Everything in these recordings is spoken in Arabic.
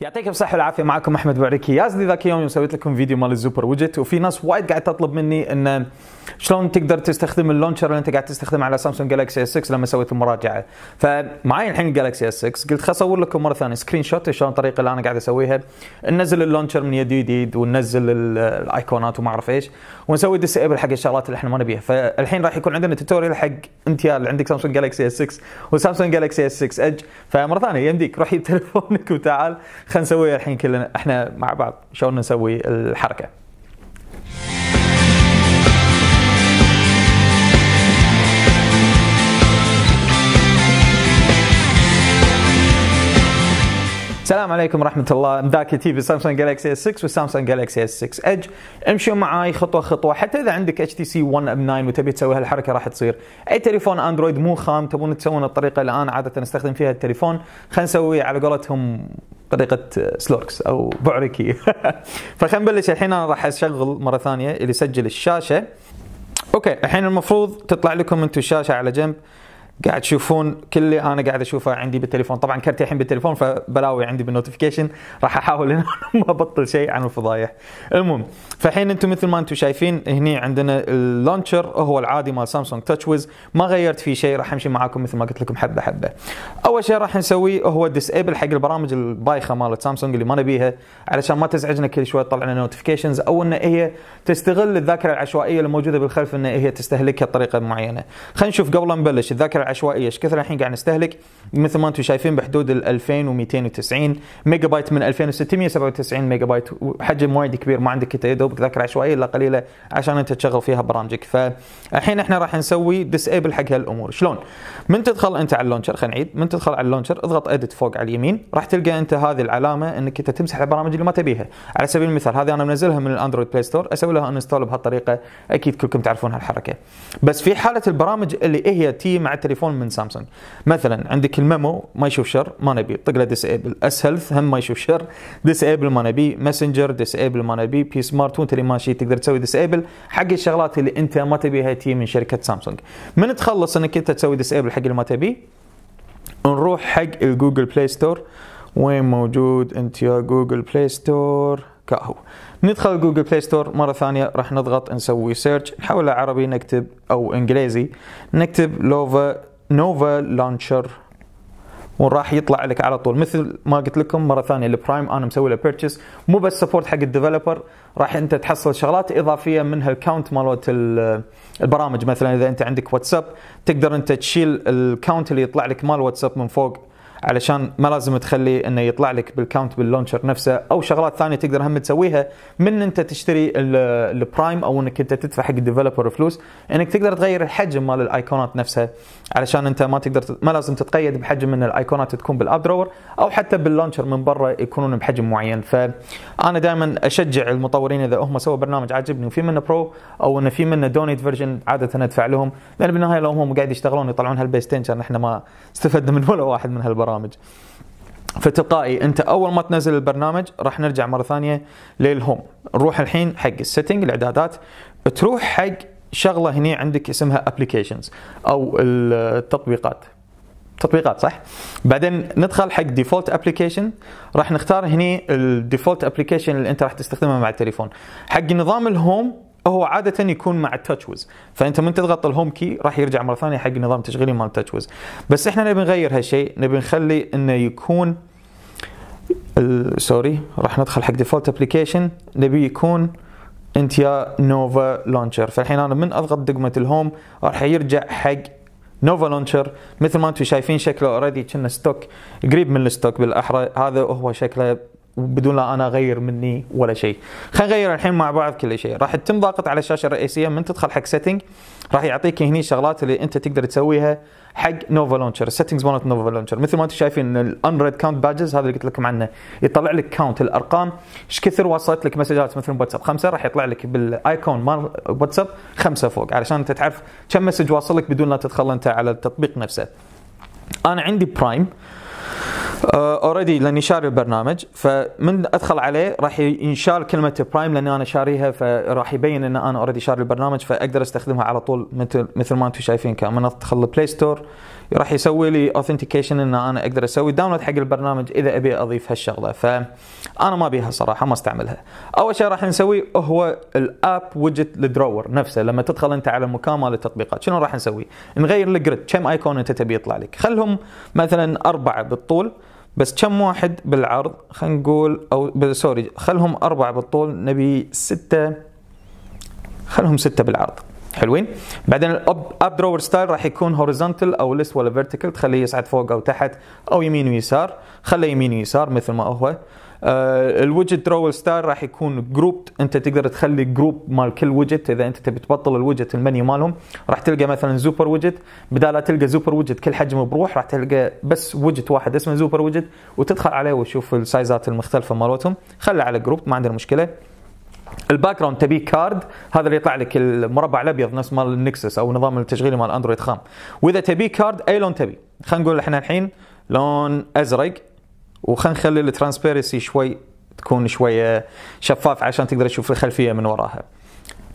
يعطيكم الصحه والعافيه معكم احمد بعريكي يازلي ذاك اليوم يوم سويت لكم فيديو مال السوبر ويجت وفي ناس وايد قاعد تطلب مني ان شلون تقدر تستخدم اللونشر اللي انت قاعد تستخدمه على سامسونج جالكسي اس 6 لما سويت المراجعه فمعي الحين جالكسي اس 6 قلت خل اصور لكم مره ثانيه سكرين شوت شلون الطريقه اللي انا قاعد اسويها ننزل اللونشر من يد جديد وننزل الايقونات وما اعرف ايش ونسوي ديسيبل حق الشغلات اللي احنا ما نبيها فالحين راح يكون عندنا توتوريال حق يا اللي عندك سامسونج جالكسي اس 6 وسامسونج جالكسي اس 6 ايدج، فمره ثانيه يمديك روح جيب تليفونك وتعال خلينا نسويها الحين كلنا احنا مع بعض شلون نسوي الحركه السلام عليكم ورحمه الله مداكي تي في سامسونج جالكسي اس 6 وسامسونج جالكسي اس 6 ايدج امشوا معاي خطوه خطوه حتى اذا عندك اتش تي سي 1 ام 9 وتبي تسوي هالحركه راح تصير اي تليفون اندرويد مو خام تبون تسوون الطريقه الان عاده نستخدم فيها التليفون خلينا نسوي على قولتهم طريقه سلوركس او بعركي فخلينا نبلش الحين انا راح اشغل مره ثانيه اللي يسجل الشاشه اوكي الحين المفروض تطلع لكم انتم الشاشه على جنب قاعد تشوفون كل اللي انا قاعد اشوفه عندي بالتليفون طبعا كرتي الحين بالتليفون فبلاوي عندي بالنوتيفيكيشن راح احاول ان ما ابطل شيء عن الفضايح المهم فالحين انتم مثل ما انتم شايفين هني عندنا اللونشر هو العادي مال سامسونج تاتش ويز ما غيرت فيه شيء راح امشي معاكم مثل ما قلت لكم حبه حبه اول شيء راح نسويه هو ديسيبل حق البرامج البايخه مالت سامسونج اللي ما نبيها علشان ما تزعجنا كل شوي تطلع لنا نوتيفيكيشنز او ان هي تستغل الذاكره العشوائيه اللي موجوده بالخلف ان هي تستهلكها بطريقه معينه خلينا نشوف قبل ما نبلش الذاكره عشوائيه ايش كثر الحين قاعد نستهلك مثل ما انتم شايفين بحدود ال 2290 ميجا بايت من 2697 ميجا بايت حجم وايد كبير ما عندك انت يا دوبك ذاكره عشوائيه الا قليله عشان انت تشغل فيها برامجك فالحين احنا راح نسوي ديسيبل حق هالامور شلون؟ من تدخل انت على اللونشر خلينا نعيد من تدخل على اللونشر اضغط اديت فوق على اليمين راح تلقى انت هذه العلامه انك انت تمسح البرامج اللي ما تبيها على سبيل المثال هذه انا منزلها من الاندرويد بلاي ستور اسوي لها انستول بهالطريقه اكيد كلكم تعرفون هالحركه بس في حاله البرامج اللي هي تي مع التليفون تليفون من سامسونج مثلا عندك الميمو ما يشوف شر ما نبي طق له ديسيبل اس هيلث هم ما يشوف شر ديسيبل ما نبي ماسنجر ديسيبل ما نبي بي سمارت وانت اللي ماشي تقدر تسوي ديسيبل حق الشغلات اللي انت ما تبيها تي من شركه سامسونج من تخلص انك انت تسوي ديسيبل حق اللي ما تبيه نروح حق الجوجل بلاي ستور وين موجود انت يا جوجل بلاي ستور كاهو ندخل جوجل بلاي ستور مره ثانيه راح نضغط نسوي سيرش نحوله عربي نكتب او انجليزي نكتب لوفا نوفا لانشر وراح يطلع لك على طول مثل ما قلت لكم مره ثانيه البرايم انا مسوي له بيرتشس مو بس سبورت حق الديفلوبر راح انت تحصل شغلات اضافيه منها الكاونت مالت البرامج مثلا اذا انت عندك واتساب تقدر انت تشيل الكاونت اللي يطلع لك مال واتساب من فوق علشان ما لازم تخلي انه يطلع لك بالكاونت باللونشر نفسه او شغلات ثانيه تقدر هم تسويها من انت تشتري البرايم او انك انت تدفع حق الديفلوبر فلوس انك تقدر تغير الحجم مال الايقونات نفسها علشان انت ما تقدر ما لازم تتقيد بحجم ان الايقونات تكون بالاب درور او حتى باللونشر من برا يكونون بحجم معين فانا دائما اشجع المطورين اذا هم سووا برنامج عاجبني وفي منه برو او انه في منه دونيت فيرجن عاده ادفع لهم لان بالنهايه لو هم قاعد يشتغلون يطلعون هالبيستين كان احنا ما استفدنا من ولا واحد من هالبرامج البرامج فتلقائي انت اول ما تنزل البرنامج راح نرجع مره ثانيه للهوم نروح الحين حق السيتنج الاعدادات تروح حق شغله هنا عندك اسمها ابلكيشنز او التطبيقات تطبيقات صح بعدين ندخل حق ديفولت ابلكيشن راح نختار هنا الديفولت ابلكيشن اللي انت راح تستخدمها مع التليفون حق نظام الهوم هو عاده يكون مع التاتش ويز فانت من تضغط الهوم كي راح يرجع مره ثانيه حق نظام تشغيلي مال التاتش ويز بس احنا نبي نغير هالشيء نبي نخلي انه يكون سوري راح ندخل حق ديفولت ابلكيشن نبي يكون انت يا نوفا لونشر فالحين انا من اضغط دقمه الهوم راح يرجع حق نوفا لونشر مثل ما انتم شايفين شكله اوريدي كنا ستوك قريب من الستوك بالاحرى هذا هو شكله بدون لا انا اغير مني ولا شيء خلينا نغير الحين مع بعض كل شيء راح تتم ضاغط على الشاشه الرئيسيه من تدخل حق سيتنج راح يعطيك هني الشغلات اللي انت تقدر تسويها حق نوفا لونشر السيتنجز مالت نوفا لونشر مثل ما انتم شايفين الانريد كاونت بادجز هذا اللي قلت لكم عنه يطلع لك كاونت الارقام ايش كثر وصلت لك مسجات مثلا واتساب خمسه راح يطلع لك بالايكون مال واتساب خمسه فوق علشان انت تعرف كم مسج واصل لك بدون لا تدخل انت على التطبيق نفسه انا عندي برايم اوريدي آه، لاني شاري البرنامج فمن ادخل عليه راح ينشال كلمه برايم لان انا شاريها فراح يبين ان انا اوريدي شاري البرنامج فاقدر استخدمها على طول مثل مثل ما انتم شايفين كان من ادخل البلاي ستور راح يسوي لي اوثنتيكيشن ان انا اقدر اسوي داونلود حق البرنامج اذا ابي اضيف هالشغله فانا ما بيها صراحه ما استعملها اول شيء راح نسويه هو الاب ويدجت الدرور نفسه لما تدخل انت على المكان مال التطبيقات شنو راح نسوي نغير الجريد كم ايكون انت تبي يطلع لك خلهم مثلا اربعه بالطول بس كم واحد بالعرض خلينا نقول او سوري خلهم أربعة بالطول نبي ستة خلهم ستة بالعرض حلوين بعدين الاب اب دراور ستايل راح يكون هوريزونتال او ليس ولا فيرتيكال تخليه يصعد فوق او تحت او يمين ويسار خليه يمين ويسار مثل ما هو الوجت دراور ستايل راح يكون جروب انت تقدر تخلي جروب مال كل وجت اذا انت تبي تبطل الوجت المنيو مالهم راح تلقى مثلا سوبر وجت بدال لا تلقى سوبر وجت كل حجم بروح راح تلقى بس وجت واحد اسمه سوبر وجت وتدخل عليه وتشوف السايزات المختلفه مالتهم خله على جروب ما عندنا مشكله الباك جراوند تبيه كارد هذا اللي يطلع لك المربع الابيض نفس مال النكسس او نظام التشغيلي مال اندرويد خام واذا تبيه كارد اي لون تبي خلينا نقول احنا الحين لون ازرق وخلينا نخلي الترانسبيرسي شوي تكون شويه شفاف عشان تقدر تشوف الخلفيه من وراها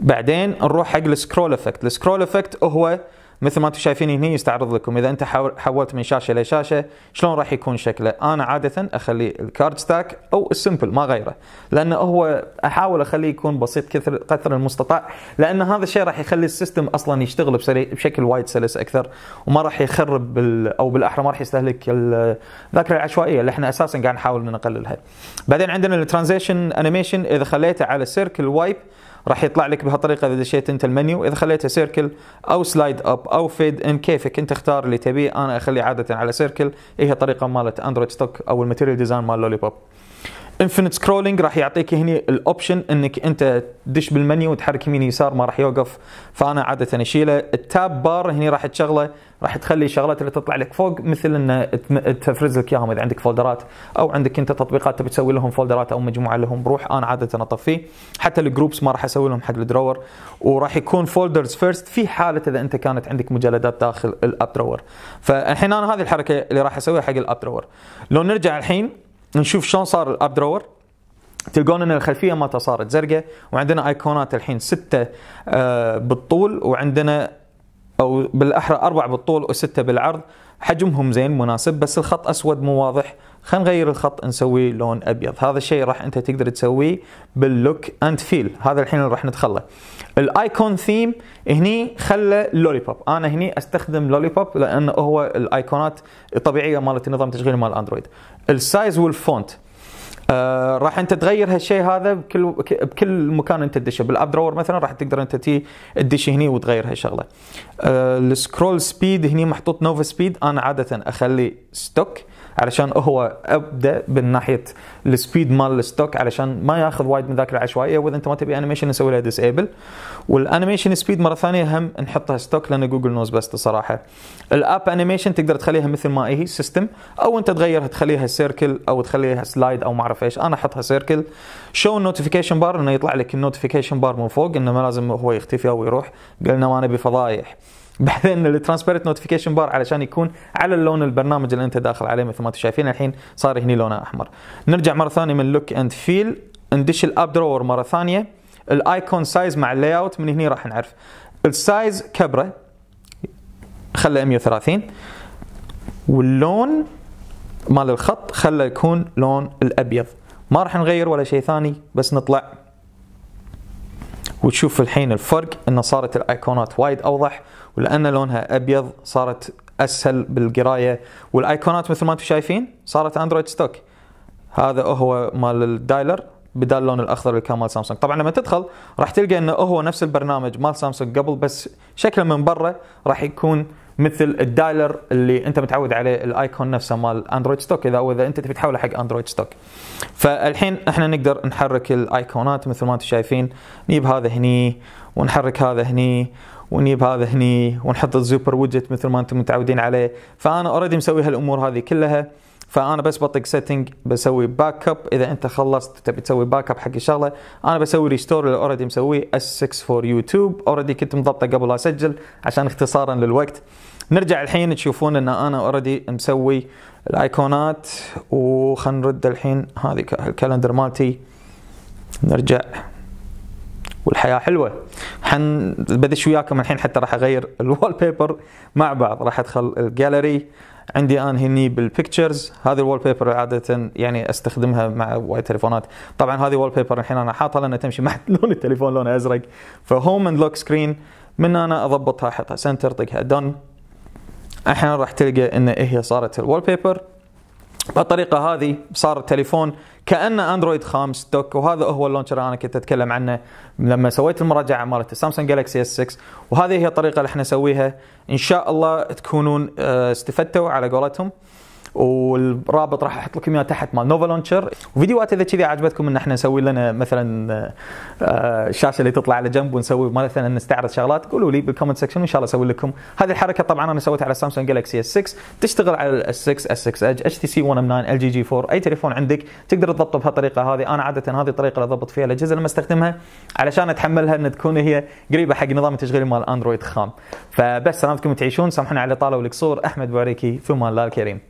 بعدين نروح حق السكرول افكت السكرول افكت هو مثل ما انتم شايفين هنا يستعرض لكم اذا انت حولت من شاشه لشاشه شلون راح يكون شكله انا عاده اخلي الكارد ستاك او السمبل ما غيره لانه هو احاول اخليه يكون بسيط كثر قدر المستطاع لان هذا الشيء راح يخلي السيستم اصلا يشتغل بشكل وايد سلس اكثر وما راح يخرب او بالاحرى ما راح يستهلك الذاكره العشوائيه اللي احنا اساسا قاعد نحاول نقللها بعدين عندنا الترانزيشن انيميشن اذا خليته على سيركل وايب راح يطلع لك بهالطريقه اذا دشيت انت المنيو اذا خليته سيركل او سلايد اب او فيد ان كيفك انت اختار اللي تبيه انا اخليه عاده على سيركل هي إيه طريقه مالت اندرويد ستوك او الماتيريال ديزاين مال لولي بوب انفنت سكرولينج راح يعطيك هنا الاوبشن انك انت تدش بالمنيو وتحرك يمين يسار ما راح يوقف فانا عاده اشيله التاب بار هنا راح تشغله راح تخلي الشغلات اللي تطلع لك فوق مثل ان تفرز لك اياهم اذا عندك فولدرات او عندك انت تطبيقات تبي تسوي لهم فولدرات او مجموعه لهم بروح انا عاده اطفيه حتى الجروبس ما راح اسوي لهم حق الدراور وراح يكون فولدرز فيرست في حاله اذا انت كانت عندك مجلدات داخل الاب دراور فالحين انا هذه الحركه اللي راح اسويها حق الاب دراور لو نرجع الحين نشوف شلون صار الاب درور تلقون ان الخلفيه ما صارت زرقاء وعندنا ايقونات الحين سته آه، بالطول وعندنا او بالاحرى اربع بالطول وسته بالعرض حجمهم زين مناسب بس الخط اسود مو واضح خلينا نغير الخط نسوي لون ابيض هذا الشيء راح انت تقدر تسويه باللوك اند فيل هذا الحين راح ندخله الايكون ثيم هني خلى لولي بوب انا هني استخدم لولي بوب لان هو الايقونات الطبيعيه مالت نظام تشغيل مال اندرويد السايز والفونت آه راح انت تغير هالشيء هذا بكل بكل مكان انت تدشه بالاب دراور مثلا راح تقدر انت تي تدش هني وتغير هالشغله آه السكرول سبيد هني محطوط نوفا سبيد انا عاده اخلي ستوك علشان هو ابدا من ناحيه السبيد مال الستوك علشان ما ياخذ وايد من ذاكره عشوائيه واذا انت ما تبي انيميشن نسوي لها ديسيبل والانيميشن سبيد مره ثانيه هم نحطها ستوك لان جوجل نوز بس الصراحه الاب انيميشن تقدر تخليها مثل ما هي سيستم او انت تغيرها تخليها سيركل او تخليها سلايد او ما اعرف ايش انا احطها سيركل شو النوتيفيكيشن بار انه يطلع لك النوتيفيكيشن بار من فوق انه ما لازم هو يختفي او يروح قلنا ما نبي فضايح بعدين الترانسبيرنت نوتيفيكيشن بار علشان يكون على اللون البرنامج اللي انت داخل عليه مثل ما انتم شايفين الحين صار هني لونه احمر نرجع مره ثانيه من لوك اند فيل ندش الاب درور مره ثانيه الايكون سايز مع اللاي اوت من هني راح نعرف السايز كبره خله 130 واللون مال الخط خله يكون لون الابيض ما راح نغير ولا شيء ثاني بس نطلع وتشوف الحين الفرق انه صارت الايقونات وايد اوضح ولان لونها ابيض صارت اسهل بالقرايه والايقونات مثل ما انتم شايفين صارت اندرويد ستوك هذا هو مال الدايلر بدال اللون الاخضر اللي كان مال سامسونج طبعا لما تدخل راح تلقى انه هو نفس البرنامج مال سامسونج قبل بس شكله من برا راح يكون مثل الدايلر اللي انت متعود عليه الايكون نفسه مال اندرويد ستوك اذا واذا انت تبي تحوله حق اندرويد ستوك فالحين احنا نقدر نحرك الايقونات مثل ما انتم شايفين نجيب هذا هني ونحرك هذا هني ونجيب هذا هني ونحط الزوبر ويدجت مثل ما انتم متعودين عليه فانا اوريدي مسوي هالامور هذه كلها فانا بس بطق سيتنج بسوي باك اب اذا انت خلصت تبي تسوي باك اب حق الشغله انا بسوي ريستور اللي اوريدي مسويه اس 6 فور يوتيوب اوريدي كنت مضبطه قبل لا اسجل عشان اختصارا للوقت نرجع الحين تشوفون ان انا اوريدي مسوي الايقونات وخلنا نرد الحين هذه الكالندر مالتي نرجع والحياه حلوه حن بدش وياكم الحين حتى راح اغير الوول بيبر مع بعض راح ادخل الجاليري عندي انا هني بالبيكتشرز هذه الوول بيبر عاده يعني استخدمها مع وايد تليفونات طبعا هذه وول بيبر الحين انا حاطها لانها تمشي مع لون التليفون لونه ازرق فهوم اند لوك سكرين من انا اضبطها احطها سنتر طقها دن الحين راح تلقى ان هي صارت الوول بيبر بالطريقه هذه صار التليفون كانه اندرويد 5 دوك وهذا هو اللونشر انا كنت اتكلم عنه لما سويت المراجعه مالت سامسونج جالكسي اس 6 وهذه هي الطريقه اللي احنا نسويها ان شاء الله تكونون آه، استفدتوا على قولتهم والرابط راح احط لكم اياه تحت مال نوفا لونشر وفيديوهات اذا كذي عجبتكم ان احنا نسوي لنا مثلا الشاشه آه، اللي تطلع على جنب ونسوي مثلا نستعرض شغلات قولوا لي بالكومنت سكشن وان شاء الله اسوي لكم هذه الحركه طبعا انا سويتها على سامسونج جالكسي اس 6 تشتغل على الاس 6 اس 6 اج اتش تي سي 1 ام 9 ال جي جي 4 اي تليفون عندك تقدر تضبطه بهالطريقه هذه انا عاده هذه الطريقه اللي اضبط فيها الاجهزه لما استخدمها علشان اتحملها ان تكون هي قريبه حق نظام التشغيل مال اندرويد خام فبس سلامتكم تعيشون سامحونا على الاطاله والقصور احمد بوريكي في الله الكريم